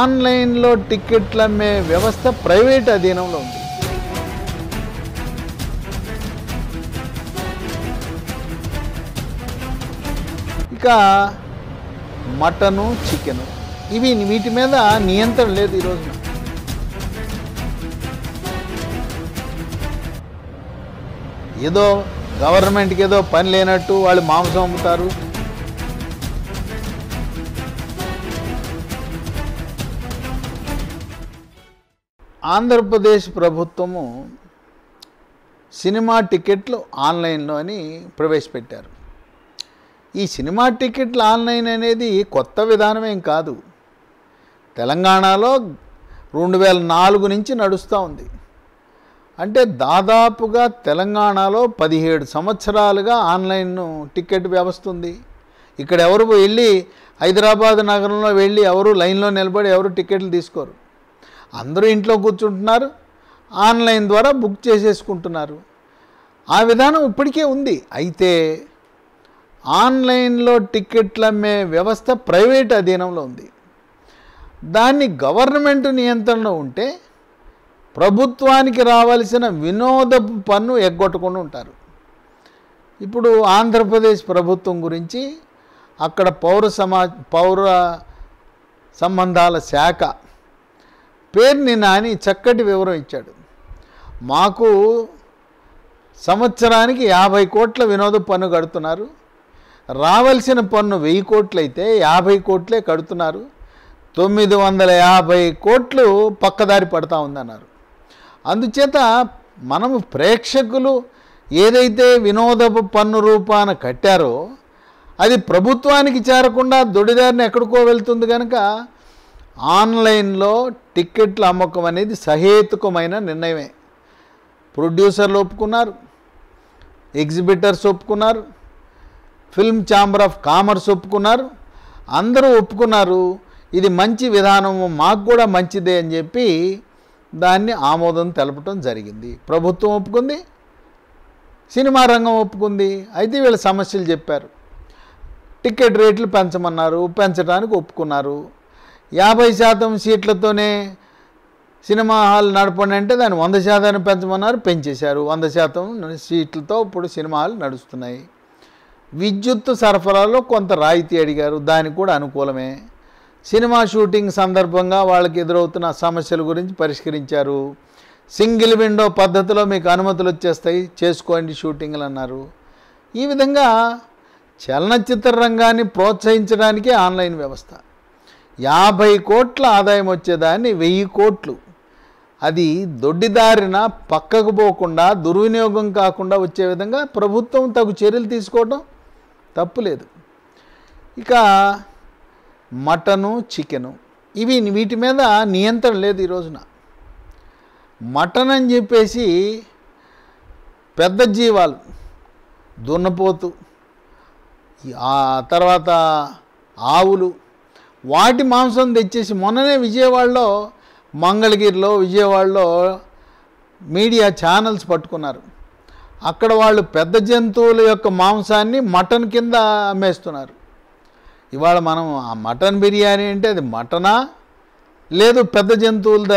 ఆన్లైన్లో టికెట్లు అమ్మే వ్యవస్థ ప్రైవేట్ అధీనంలో ఉంది ఇక మటను చికెను ఇవి వీటి మీద నియంత్రణ లేదు ఈరోజు ఏదో గవర్నమెంట్కి ఏదో పని లేనట్టు వాళ్ళు మాంసం అమ్ముతారు ఆంధ్రప్రదేశ్ ప్రభుత్వము సినిమా టికెట్లు ఆన్లైన్లో అని ప్రవేశపెట్టారు ఈ సినిమా టికెట్లు ఆన్లైన్ అనేది కొత్త విధానమేం కాదు తెలంగాణలో రెండు వేల నాలుగు నుంచి నడుస్తూ ఉంది అంటే దాదాపుగా తెలంగాణలో పదిహేడు సంవత్సరాలుగా ఆన్లైన్ టికెట్ వ్యవస్థ ఉంది ఇక్కడ ఎవరు వెళ్ళి హైదరాబాద్ నగరంలో వెళ్ళి ఎవరు లైన్లో నిలబడి ఎవరు టికెట్లు తీసుకోరు అందరూ ఇంట్లో కూర్చుంటున్నారు ఆన్లైన్ ద్వారా బుక్ చేసేసుకుంటున్నారు ఆ విధానం ఇప్పటికే ఉంది అయితే ఆన్లైన్లో టికెట్లు అమ్మే వ్యవస్థ ప్రైవేట్ అధీనంలో ఉంది దాన్ని గవర్నమెంట్ నియంత్రణలో ఉంటే ప్రభుత్వానికి రావాల్సిన వినోదపు పన్ను ఎగ్గొట్టకుండా ఉంటారు ఇప్పుడు ఆంధ్రప్రదేశ్ ప్రభుత్వం గురించి అక్కడ పౌర సమా పౌర సంబంధాల శాఖ పేరుని నాని చక్కటి వివరం ఇచ్చాడు మాకు సంవత్సరానికి యాభై కోట్ల వినోద పన్ను కడుతున్నారు రావలసిన పన్ను వెయ్యి కోట్లయితే యాభై కోట్లే కడుతున్నారు తొమ్మిది వందల యాభై కోట్లు పక్కదారి పడతా ఉందన్నారు అందుచేత మనము ప్రేక్షకులు ఏదైతే వినోదపు పన్ను రూపాన కట్టారో అది ప్రభుత్వానికి చేరకుండా దొడిదారిని ఎక్కడికో వెళ్తుంది కనుక ఆన్లైన్లో టిక్కెట్ల అమ్మకం అనేది సహేతుకమైన నిర్ణయమే ప్రొడ్యూసర్లు ఒప్పుకున్నారు ఎగ్జిబిటర్స్ ఒప్పుకున్నారు ఫిల్మ్ ఛాంబర్ ఆఫ్ కామర్స్ ఒప్పుకున్నారు అందరూ ఒప్పుకున్నారు ఇది మంచి విధానము మాకు కూడా మంచిదే అని చెప్పి దాన్ని ఆమోదం తెలపటం జరిగింది ప్రభుత్వం ఒప్పుకుంది సినిమా రంగం ఒప్పుకుంది అయితే వీళ్ళ సమస్యలు చెప్పారు టికెట్ రేట్లు పెంచమన్నారు పెంచడానికి ఒప్పుకున్నారు యాభై శాతం సీట్లతోనే సినిమా హాల్ నడపండి అంటే దాన్ని వంద శాతాన్ని పెంచమన్నారు పెంచేశారు వంద శాతం సీట్లతో ఇప్పుడు సినిమా హాల్ నడుస్తున్నాయి విద్యుత్ సరఫరాలో కొంత రాయితీ అడిగారు దానికి కూడా అనుకూలమే సినిమా షూటింగ్ సందర్భంగా వాళ్ళకి ఎదురవుతున్న సమస్యల గురించి పరిష్కరించారు సింగిల్ విండో పద్ధతిలో మీకు అనుమతులు వచ్చేస్తాయి చేసుకోండి షూటింగ్లు అన్నారు ఈ విధంగా చలనచిత్ర రంగాన్ని ప్రోత్సహించడానికి ఆన్లైన్ వ్యవస్థ యాభై కోట్ల ఆదాయం వచ్చేదాన్ని వెయ్యి కోట్లు అది దొడ్డిదారిన పక్కకు పోకుండా దుర్వినియోగం కాకుండా వచ్చే విధంగా ప్రభుత్వం తగు చర్యలు తీసుకోవడం తప్పులేదు ఇక మటను చికెను ఇవి వీటి మీద నియంత్రణ లేదు ఈ రోజున మటన్ అని చెప్పేసి పెద్ద జీవాలు దున్నపోతు ఆ తర్వాత ఆవులు వాటి మాంసం తెచ్చేసి మొన్ననే విజయవాడలో మంగళగిరిలో విజయవాడలో మీడియా ఛానల్స్ పట్టుకున్నారు అక్కడ వాళ్ళు పెద్ద జంతువుల యొక్క మాంసాన్ని మటన్ కింద అమ్మేస్తున్నారు ఇవాళ మనం ఆ మటన్ బిర్యానీ అంటే అది మటనా లేదు పెద్ద జంతువుల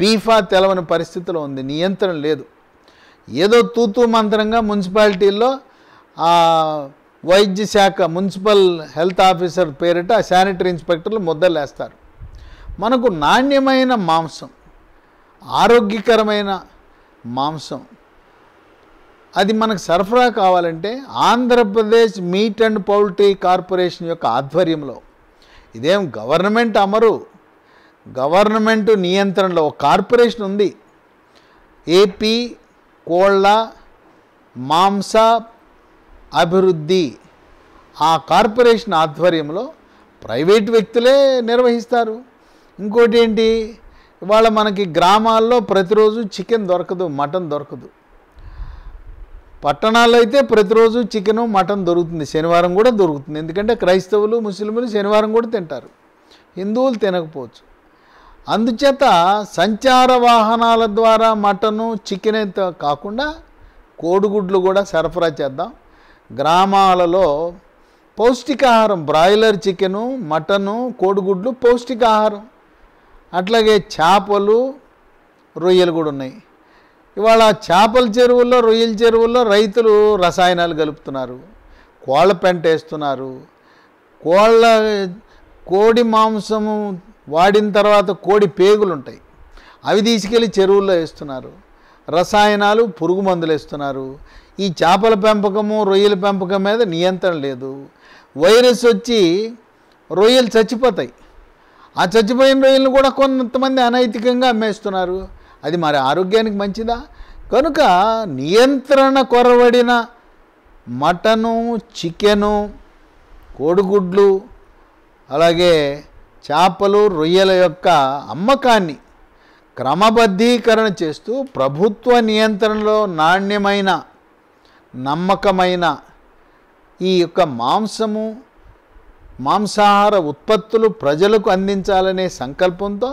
బీఫా తెలవని పరిస్థితిలో ఉంది నియంత్రణ లేదు ఏదో తూతూ మంత్రంగా మున్సిపాలిటీల్లో వైద్య శాఖ మున్సిపల్ హెల్త్ ఆఫీసర్ పేరిట శానిటరీ ఇన్స్పెక్టర్లు ముద్దలేస్తారు మనకు నాణ్యమైన మాంసం ఆరోగ్యకరమైన మాంసం అది మనకు సరఫరా కావాలంటే Andhra Pradesh meet and poultry corporation యొక్క ఆధ్వర్యంలో ఇదేం గవర్నమెంట్ అమరు గవర్నమెంట్ నియంత్రణలో ఒక కార్పొరేషన్ ఉంది ఏపీ కోళ్ళ మాంస అభివృద్ధి ఆ కార్పొరేషన్ ఆధ్వర్యంలో ప్రైవేట్ వ్యక్తులే నిర్వహిస్తారు ఇంకోటి ఏంటి ఇవాళ మనకి గ్రామాల్లో ప్రతిరోజు చికెన్ దొరకదు మటన్ దొరకదు పట్టణాల్లో అయితే ప్రతిరోజు చికెను మటన్ దొరుకుతుంది శనివారం కూడా దొరుకుతుంది ఎందుకంటే క్రైస్తవులు ముస్లింలు శనివారం కూడా తింటారు హిందువులు తినకపోవచ్చు అందుచేత సంచార వాహనాల ద్వారా మటను చికెన్ కాకుండా కోడిగుడ్లు కూడా సరఫరా చేద్దాం గ్రామాలలో పౌష్టికాహారం బ్రాయిలర్ చికెను మటను కోడిగుడ్లు పౌష్టికాహారం అట్లాగే చేపలు రొయ్యలు కూడా ఉన్నాయి ఇవాళ చేపల చెరువుల్లో రొయ్యల చెరువుల్లో రైతులు రసాయనాలు కలుపుతున్నారు కోళ్ళ పెంట వేస్తున్నారు కోళ్ళ కోడి మాంసము వాడిన తర్వాత కోడి పేగులు ఉంటాయి అవి తీసుకెళ్ళి చెరువుల్లో వేస్తున్నారు రసాయనాలు పురుగు మందులు వేస్తున్నారు ఈ చేపల పెంపకము రొయ్యల పెంపకం మీద నియంత్రణ లేదు వైరస్ వచ్చి రొయ్యలు చచ్చిపోతాయి ఆ చచ్చిపోయిన రొయ్యలను కూడా కొంతమంది అనైతికంగా అమ్మేస్తున్నారు అది మరి ఆరోగ్యానికి మంచిదా కనుక నియంత్రణ కొరవడిన మటను చికెను కోడిగుడ్లు అలాగే చేపలు రొయ్యల యొక్క అమ్మకాన్ని క్రమబద్ధీకరణ చేస్తూ ప్రభుత్వ నియంత్రణలో నాణ్యమైన నమ్మకమైన ఈ యొక్క మాంసము మాంసాహార ఉత్పత్తులు ప్రజలకు అందించాలనే సంకల్పంతో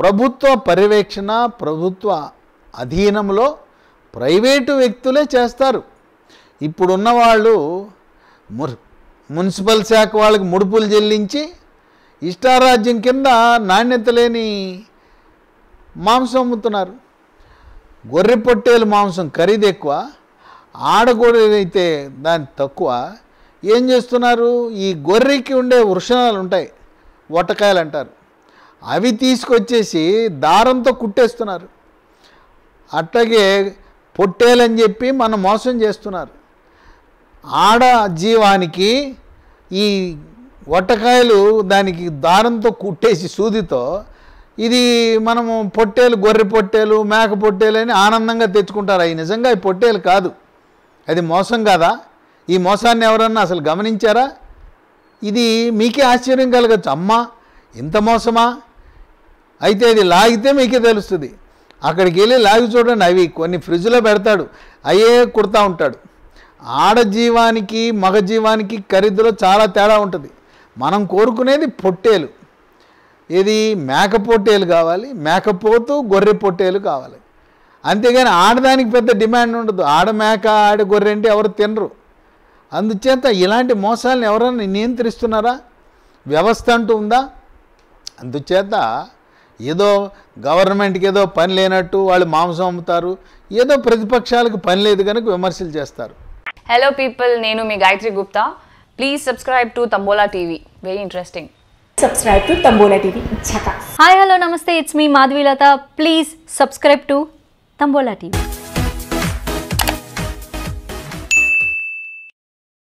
ప్రభుత్వ పర్యవేక్షణ ప్రభుత్వ అధీనంలో ప్రైవేటు వ్యక్తులే చేస్తారు ఇప్పుడున్న వాళ్ళు మున్సిపల్ శాఖ వాళ్ళకి ముడుపులు చెల్లించి ఇష్టారాజ్యం కింద నాణ్యత లేని మాంసం అమ్ముతున్నారు గొర్రె పొట్టేలు మాంసం ఖరీదు ఎక్కువ ఆడగొర్రెనైతే దాని తక్కువ ఏం చేస్తున్నారు ఈ గొర్రెకి ఉండే వృషణాలు ఉంటాయి వటకాయలు అంటారు అవి తీసుకొచ్చేసి దారంతో కుట్టేస్తున్నారు అట్లాగే పొట్టేలని చెప్పి మనం మోసం చేస్తున్నారు ఆడ జీవానికి ఈ వట్టకాయలు దానికి దారంతో కుట్టేసి సూదితో ఇది మనము పొట్టేలు గొర్రె పొట్టేలు మేక పొట్టేలు అని ఆనందంగా తెచ్చుకుంటారు అవి నిజంగా అవి పొట్టేలు కాదు అది మోసం కాదా ఈ మోసాన్ని ఎవరన్నా అసలు గమనించారా ఇది మీకే ఆశ్చర్యం కలగచ్చు అమ్మా ఇంత మోసమా అయితే ఇది లాగితే మీకే తెలుస్తుంది అక్కడికి వెళ్ళి లాగి చూడండి అవి కొన్ని ఫ్రిడ్జ్లో పెడతాడు అయ్యే కుడతా ఉంటాడు ఆడ జీవానికి మగ జీవానికి ఖరీదులో చాలా తేడా ఉంటుంది మనం కోరుకునేది పొట్టేలు ఇది మేక పొట్టేలు కావాలి మేకపోతూ గొర్రె పొట్టేలు కావాలి అంతేగాని ఆడదానికి పెద్ద డిమాండ్ ఉండదు ఆడ మేక ఆడ గొర్రెంటి ఎవరు తినరు అందుచేత ఇలాంటి మోసాలను ఎవరైనా నియంత్రిస్తున్నారా వ్యవస్థ అంటూ ఉందా అందుచేత ఏదో గవర్నమెంట్కి ఏదో పని లేనట్టు వాళ్ళు మాంసం అమ్ముతారు ఏదో ప్రతిపక్షాలకు పని లేదు కనుక విమర్శలు చేస్తారు హలో పీపుల్ నేను మీ Gayatri Gupta please subscribe to Tambola TV very interesting subscribe to Tambola TV hi hello namaste it's me Madhavilatha please subscribe to Tambola